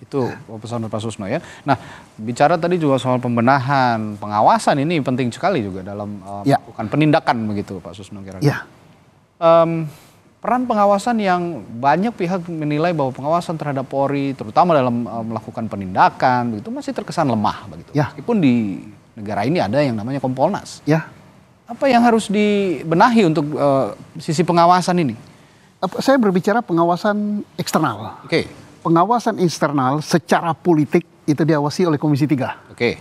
Itu pesan Pak Susno ya. Nah, bicara tadi juga soal pembenahan, pengawasan ini penting sekali juga dalam uh, ya. melakukan penindakan begitu Pak Susno kira-kira. Ya. Um, peran pengawasan yang banyak pihak menilai bahwa pengawasan terhadap Polri terutama dalam uh, melakukan penindakan begitu masih terkesan lemah begitu. Ya. Meskipun di negara ini ada yang namanya Kompolnas. Ya. Apa yang harus dibenahi untuk uh, sisi pengawasan ini? Saya berbicara pengawasan eksternal. Oke. Okay pengawasan internal secara politik itu diawasi oleh Komisi 3. Oke.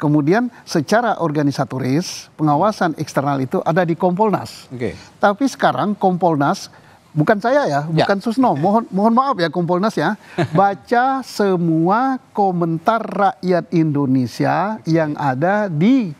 Kemudian secara organisatoris pengawasan eksternal itu ada di Kompolnas. Oke. Tapi sekarang Kompolnas bukan saya ya, ya. bukan Susno. Mohon mohon maaf ya Kompolnas ya. Baca semua komentar rakyat Indonesia yang ada di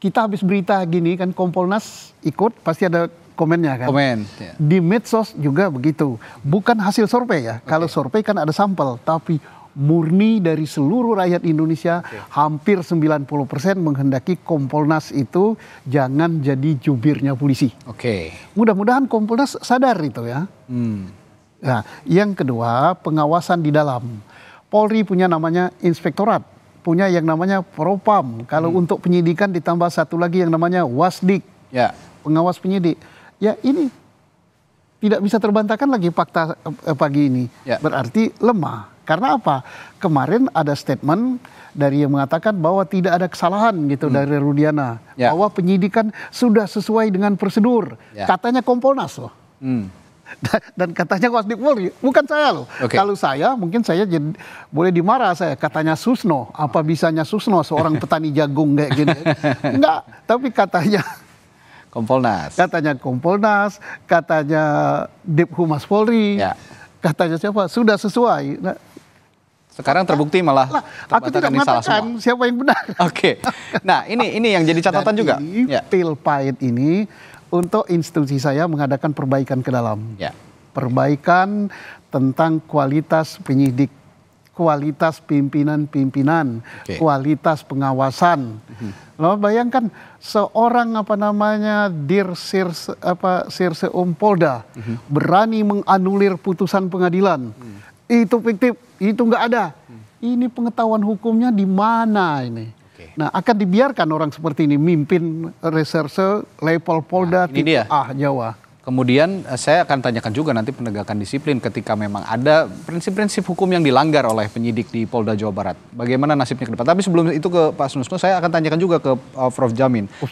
kita habis berita gini kan Kompolnas ikut pasti ada komennya kan. Komen. Ya. Di medsos juga begitu. Bukan hasil survei ya. Okay. Kalau survei kan ada sampel, tapi murni dari seluruh rakyat Indonesia okay. hampir 90% menghendaki Kompolnas itu jangan jadi jubirnya polisi. Oke. Okay. Mudah-mudahan Kompolnas sadar itu ya. Hmm. Nah, yang kedua pengawasan di dalam. Polri punya namanya inspektorat, punya yang namanya propam. Kalau hmm. untuk penyidikan ditambah satu lagi yang namanya wasdik. Ya. Pengawas penyidik ya ini tidak bisa terbantahkan lagi fakta eh, pagi ini. Ya. Berarti lemah. Karena apa? Kemarin ada statement dari yang mengatakan bahwa tidak ada kesalahan gitu hmm. dari Rudiana, ya. bahwa penyidikan sudah sesuai dengan prosedur. Ya. Katanya Kompolnas loh. Hmm. Dan katanya Wasdik Polri, bukan saya loh. Okay. Kalau saya mungkin saya jadi, boleh dimarah saya katanya Susno, apa bisanya Susno seorang petani jagung kayak gini. Enggak, tapi katanya Kompolnas. Katanya Kompolnas, katanya Dip Humas Polri, ya. katanya siapa sudah sesuai. Nah, sekarang terbukti malah lah, aku tidak semua. siapa yang benar. Oke. Okay. Nah, ini ini yang jadi catatan Dan juga. Ini, ya. Pil pahit ini untuk institusi saya mengadakan perbaikan ke dalam. Ya. Perbaikan tentang kualitas penyidik, kualitas pimpinan-pimpinan, okay. kualitas pengawasan Lo bayangkan seorang apa namanya dir sir apa sirse umpolda hmm. berani menganulir putusan pengadilan. Hmm. Itu fiktif, itu nggak ada. Hmm. Ini pengetahuan hukumnya di mana ini? Okay. Nah, akan dibiarkan orang seperti ini mimpin reserse level Polda nah, ini A Ah Jawa. Kemudian eh, saya akan tanyakan juga nanti penegakan disiplin ketika memang ada prinsip-prinsip hukum yang dilanggar oleh penyidik di Polda Jawa Barat. Bagaimana nasibnya ke depan? Tapi sebelum itu ke Pak Sunusno, saya akan tanyakan juga ke eh, Prof. Jamin.